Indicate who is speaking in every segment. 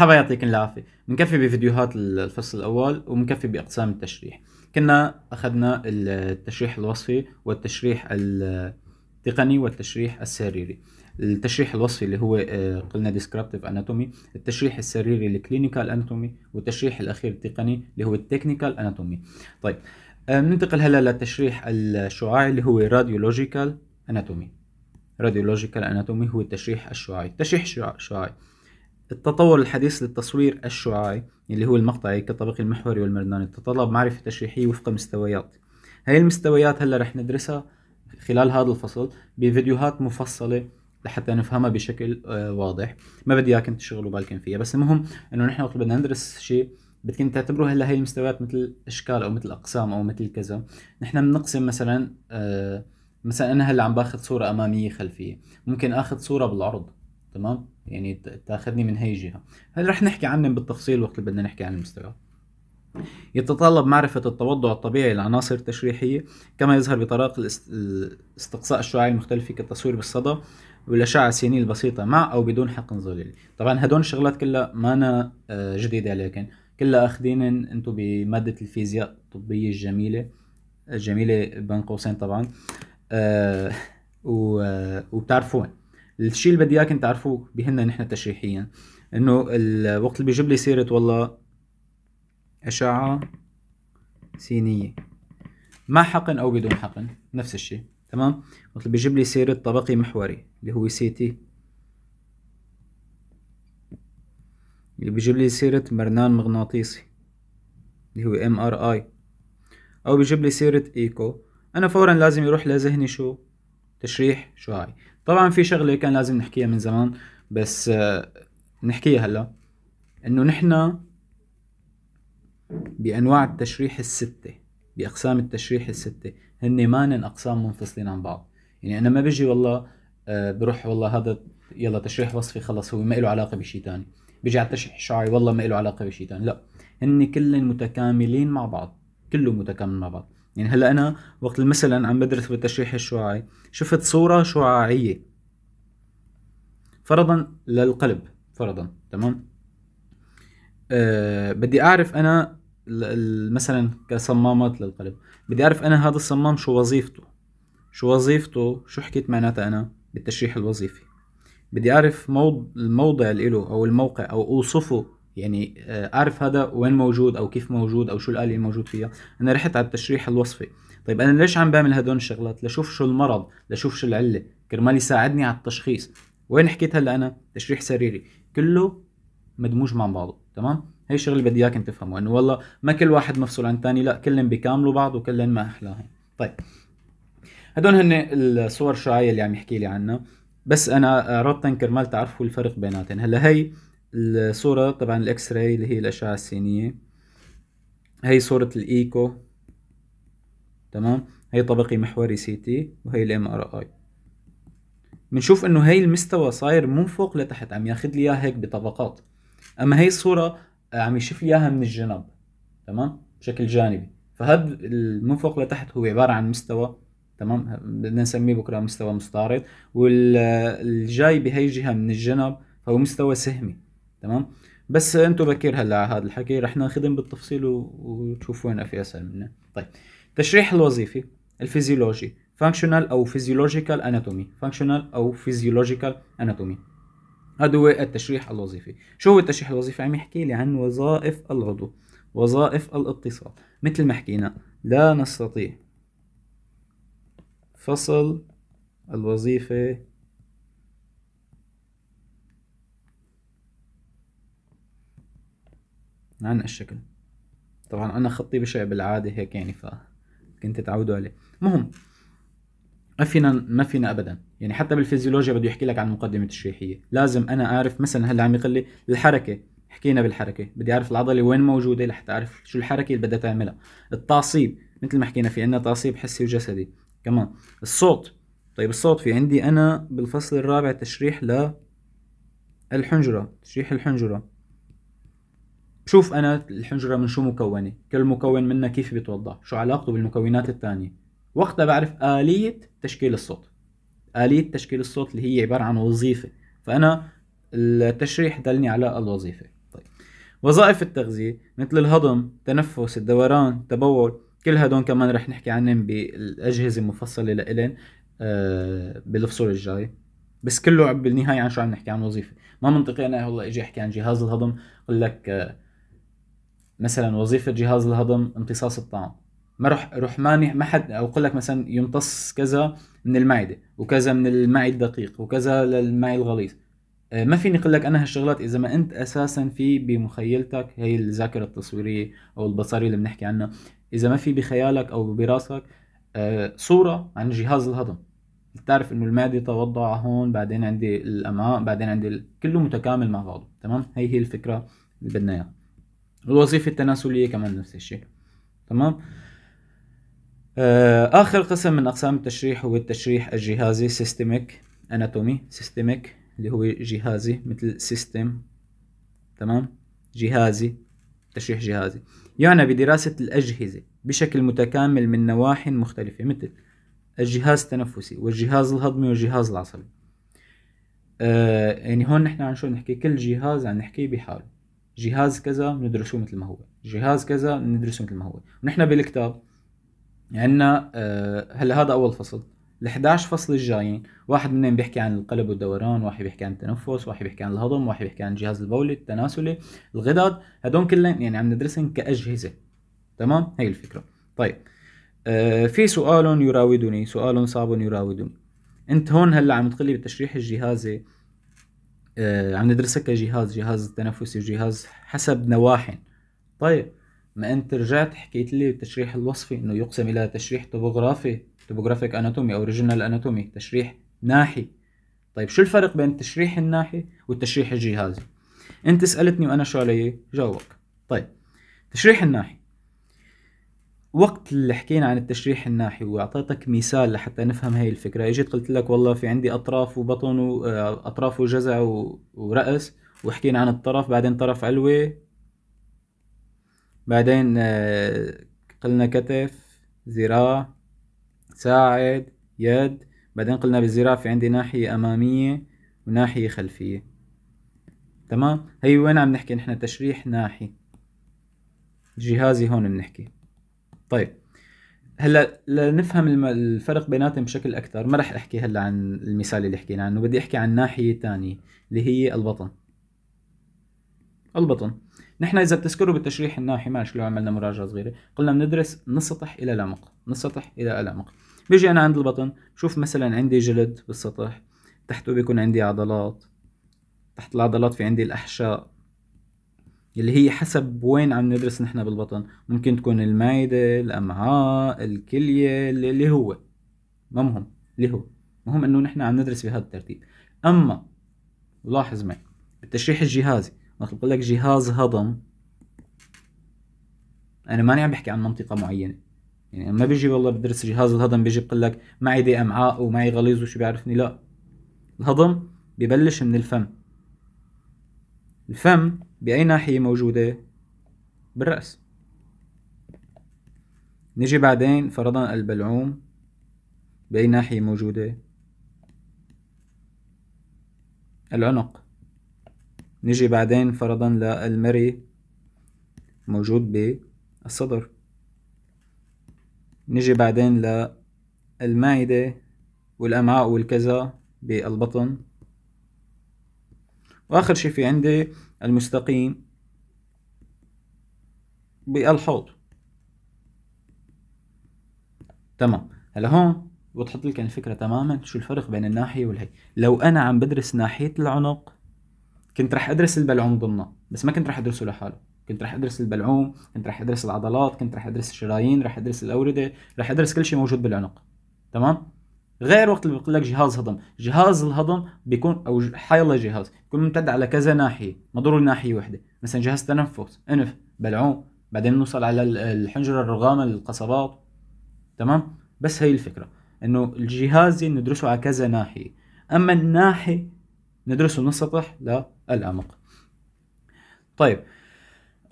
Speaker 1: مرحبا يعطيكم العافيه بنكفي بفيديوهات الفصل الاول وبنكفي باقسام التشريح كنا اخذنا التشريح الوصفي والتشريح التقني والتشريح السريري التشريح الوصفي اللي هو آه، قلنا ديسكربتيف اناتومي التشريح السريري الكلينيكال اناتومي والتشريح الاخير التقني اللي هو التكنيكال اناتومي طيب آه، ننتقل هلا للتشريح الشعاعي اللي هو راديولوجيكال اناتومي راديولوجيكال اناتومي هو التشريح الشعاعي التشريح الشعاعي التطور الحديث للتصوير الشعاعي اللي هو المقطعي كالطبق المحوري والمرداني تتطلب معرفة تشريحية وفق مستويات هاي المستويات هلا رح ندرسها خلال هذا الفصل بفيديوهات مفصلة لحتى نفهمها بشكل آه، واضح ما بدي اياكم تشغلوا بالكم فيها بس المهم انه نحن وقت بدنا ندرس شيء بدكم تعتبروا هلا هي المستويات مثل اشكال او مثل اقسام او مثل كذا نحن بنقسم مثلا آه، مثلا انا هلا عم باخذ صوره اماميه خلفيه ممكن اخذ صوره بالعرض تمام يعني تاخذني من هي الجهه هل رح نحكي عنهم بالتفصيل وقت اللي بدنا نحكي عن المستوى يتطلب معرفة التوضع الطبيعي لعناصر تشريحية كما يظهر بطرائق استقصاء الشعاع المختلفة كالتصوير بالصدى والأشعة السينية البسيطة مع أو بدون حقن ظليلي طبعا هدول الشغلات كلها ما أنا آه، جديدة عليكم كلها أخذينن أنتم بمادة الفيزياء الطبية الجميلة الجميلة بين قوسين طبعا أه, آه، وبتعرفون الشيء اللي بدي اياكم تعرفوه بهن نحن تشريحيا انه الوقت اللي بيجيب لي سيره والله اشعه سينيه مع حقن او بدون حقن نفس الشيء تمام وقت اللي بيجيب لي سيره طبقي محوري اللي هو سي تي اللي بيجيب لي سيره مرنان مغناطيسي اللي هو ام ار اي او بيجيب لي سيره ايكو انا فورا لازم يروح لذهني شو تشريح شو هاي طبعا في شغله كان لازم نحكيها من زمان بس آه، نحكيها هلا انه نحن بانواع التشريح السته باقسام التشريح السته هن مانن اقسام منفصلين عن بعض يعني انا ما بجي والله آه، بروح والله هذا يلا تشريح وصفي خلص هو ما له علاقه بشيء ثاني بيجي على التشريح الشعري والله ما له علاقه بشيء ثاني لا هن كلهم متكاملين مع بعض كله متكامل مع بعض يعني هلا انا وقت مثلا عم بدرس بالتشريح الشعاعي شفت صوره شعاعيه فرضا للقلب فرضا تمام أه بدي اعرف انا مثلا كصمامات للقلب بدي اعرف انا هذا الصمام شو وظيفته شو وظيفته شو حكيت معناتها انا بالتشريح الوظيفي بدي اعرف موض... الموضع اللي له او الموقع او اوصفه يعني آه، اعرف هذا وين موجود او كيف موجود او شو الآلة الموجود فيها انا رحت على التشريح الوصفي طيب انا ليش عم بعمل هدول الشغلات لشوف شو المرض لشوف شو العله كرمال يساعدني على التشخيص وين حكيت هلا انا تشريح سريري كله مدموج مع بعضه تمام هي الشغله اللي بدي اياك انت تفهمه انه والله ما كل واحد مفصول عن الثاني لا كلهم بيكاملوا بعض وكلهم ما احلاهم طيب هدول هن الصور الشعاعيه اللي عم يحكي لي عنها بس انا آه، ربطن كرمال تعرفوا الفرق بيناتهم هلا هي الصورة طبعا الاكس راي اللي هي الاشعة السينية هي صورة الايكو تمام هي طبقي محوري سي تي وهي الام ار اي بنشوف انه هي المستوى صاير من فوق لتحت عم ياخذ لي اياها هيك بطبقات اما هي الصورة عم يشوف لي اياها من الجنب تمام بشكل جانبي فهذا من فوق لتحت هو عبارة عن مستوى تمام بدنا نسميه بكره مستوى مستعرض والجاي بهي الجهه من الجنب هو مستوى سهمي تمام بس انتم بكير هلا على هذا الحكي رح ناخذهم بالتفصيل وتشوفوا وين في اسهل منه طيب التشريح الوظيفي الفيزيولوجي فانكشنال او فيزيولوجيكال اناتومي فانكشنال او فيزيولوجيكال اناتومي هذا هو التشريح الوظيفي شو هو التشريح الوظيفي عم يحكي لي عن وظائف العضو وظائف الاتصال مثل ما حكينا لا نستطيع فصل الوظيفة عن الشكل طبعا انا خطي بشع بالعاده هيك يعني فكنت تعودوا عليه المهم ما فينا ما فينا ابدا يعني حتى بالفيزيولوجيا بده يحكي لك عن مقدمه التشريحيه لازم انا اعرف مثلا هلا عم يقول لي الحركه حكينا بالحركه بدي اعرف العضله وين موجوده لحتى اعرف شو الحركه اللي بدها تعملها التعصيب مثل ما حكينا في عندنا تعصيب حسي وجسدي كمان الصوت طيب الصوت في عندي انا بالفصل الرابع تشريح ل الحنجره تشريح الحنجره شوف انا الحنجره من شو مكونه كل مكون منها كيف بيتوضع شو علاقته بالمكونات الثانيه وقتها بعرف اليه تشكيل الصوت اليه تشكيل الصوت اللي هي عباره عن وظيفه فانا التشريح دلني على الوظيفه طيب وظائف التغذيه مثل الهضم تنفس الدوران التبول كل هدول كمان رح نحكي عنهم بالاجهزه المفصله لإلن آه بالفصول الجاي بس كله بالنهايه عن شو عم نحكي عن وظيفه ما منطقي انا والله اجي احكي عن جهاز الهضم اقول لك آه مثلا وظيفه جهاز الهضم امتصاص الطعام ما روح روح ماني ما حد او اقول لك مثلا يمتص كذا من المعده وكذا من المعي الدقيق وكذا للمعي الغليظ آه، ما فيني اقول لك انا هالشغلات اذا ما انت اساسا في بمخيلتك هي الذاكره التصويريه او البصريه اللي بنحكي عنها اذا ما في بخيالك او براسك آه، صوره عن جهاز الهضم بتعرف انه المعده توضع هون بعدين عندي الامعاء بعدين عندي كله متكامل مع بعضه تمام هي هي الفكره اللي بدنا اياها الوظيفة التناسلية كمان نفس الشيء تمام آه، آخر قسم من أقسام التشريح هو التشريح الجهازي سيستميك أناتومي سيستميك اللي هو جهازي مثل سيستم تمام جهازي تشريح جهازي يعني بدراسة الأجهزة بشكل متكامل من نواحي مختلفة مثل الجهاز التنفسي والجهاز الهضمي والجهاز العصبي آه يعني هون نحن عن شو نحكي كل جهاز عم نحكيه بحاله جهاز كذا بندرسه مثل ما هو جهاز كذا بندرسه مثل ما هو ونحن بالكتاب عندنا آه، هلا هذا اول فصل ال11 فصل الجايين واحد منهم بيحكي عن القلب والدوران واحد بيحكي عن التنفس واحد بيحكي عن الهضم واحد بيحكي عن الجهاز البولي التناسلي الغدد هدول كلهم يعني عم ندرسهم كاجهزه تمام هي الفكره طيب آه في سؤال يراودني سؤال صعب يراودني انت هون هلا عم تقلي بالتشريح الجهازي آه، عم ندرسها كجهاز جهاز تنفسي وجهاز حسب نواحي طيب ما انت رجعت حكيت لي التشريح الوصفي انه يقسم الى تشريح توبوغرافي توبوغرافيك اناتومي او ريجنال اناتومي تشريح ناحي طيب شو الفرق بين التشريح الناحي والتشريح الجهازي انت سالتني وانا شو علي جاوبك طيب تشريح الناحي وقت اللي حكينا عن التشريح الناحي واعطيتك مثال لحتى نفهم هاي الفكره اجيت قلت لك والله في عندي اطراف وبطن واطراف آه، وجزع وراس وحكينا عن الطرف بعدين طرف علوي بعدين آه، قلنا كتف ذراع ساعد يد بعدين قلنا بالذراع في عندي ناحيه اماميه وناحيه خلفيه تمام هي وين عم نحكي نحن تشريح ناحي جهازي هون بنحكي طيب هلا لنفهم الفرق بيناتهم بشكل اكثر ما رح احكي هلا عن المثال اللي حكينا عنه بدي احكي عن ناحيه ثانيه اللي هي البطن البطن نحن اذا بتذكروا بالتشريح الناحي معلش لو عملنا مراجعه صغيره قلنا بندرس من السطح الى لمق من السطح الى لمق بيجي انا عند البطن شوف مثلا عندي جلد بالسطح تحته بيكون عندي عضلات تحت العضلات في عندي الاحشاء اللي هي حسب وين عم ندرس نحن بالبطن ممكن تكون المعدة الأمعاء الكلية اللي هو ما مهم اللي هو مهم انه نحن عم ندرس بهذا الترتيب اما لاحظ معي بالتشريح الجهازي وقت بقول لك جهاز هضم انا ماني عم بحكي عن منطقه معينه يعني ما بيجي والله بدرس جهاز الهضم بيجي بقول لك معدة امعاء ومعي غليظ وشو بيعرفني لا الهضم ببلش من الفم الفم بأي ناحية موجودة؟ بالرأس نجي بعدين فرضا البلعوم بأي ناحية موجودة؟ العنق نجي بعدين فرضا للمري موجود بالصدر نجي بعدين للمعدة والأمعاء والكذا بالبطن واخر شيء في عندي المستقيم بالحوض تمام هلا هون بتحط لك الفكره يعني تماما شو الفرق بين الناحيه والهي لو انا عم بدرس ناحيه العنق كنت رح ادرس البلعوم ضمنها بس ما كنت رح ادرسه لحاله كنت رح ادرس البلعوم كنت رح ادرس العضلات كنت رح ادرس الشرايين رح ادرس الاورده رح ادرس كل شيء موجود بالعنق تمام غير وقت اللي بيقول لك جهاز هضم جهاز الهضم بيكون او حيلا جهاز بيكون ممتد على كذا ناحيه ما ضروري ناحيه واحده مثلا جهاز تنفس انف بلعوم بعدين نوصل على الحنجره الرغامه للقصبات تمام بس هي الفكره انه الجهاز ندرسه على كذا ناحيه اما الناحيه ندرسه من السطح للامق طيب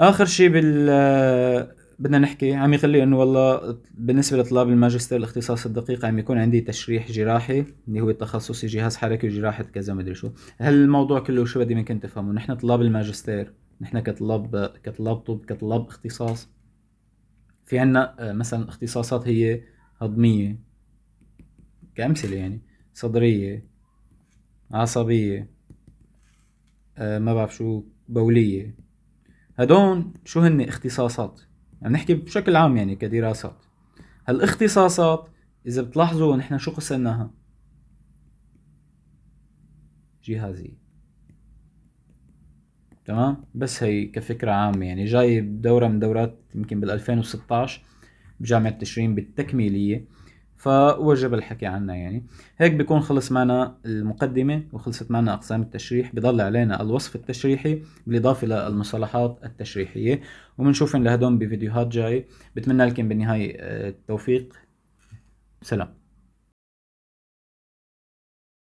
Speaker 1: اخر شيء بال بدنا نحكي عم يخلي انه والله بالنسبه لطلاب الماجستير الاختصاص الدقيق عم يكون عندي تشريح جراحي اللي هو تخصصي جهاز حركي وجراحه كذا ادري شو هل الموضوع كله شو بدي ممكن تفهموا نحن طلاب الماجستير نحن كطلاب كطلاب طب كطلاب اختصاص في عنا آه، مثلا اختصاصات هي هضميه كامثله يعني صدريه عصبيه آه، ما بعرف شو بوليه هدول شو هن اختصاصات عم نحكي بشكل عام يعني كدراسات هالاختصاصات اذا بتلاحظوا نحن شو قسمناها جهازية تمام بس هي كفكرة عامة يعني جاي دوره من دورات يمكن بال 2016 بجامعة تشرين بالتكميلية فوجب الحكي عنها يعني هيك بيكون خلص معنا المقدمة وخلصت معنا أقسام التشريح بضل علينا الوصف التشريحي بالإضافة للمصطلحات التشريحية ومنشوفن لهدون بفيديوهات جاي بتمنى لكم بالنهاية آه، التوفيق سلام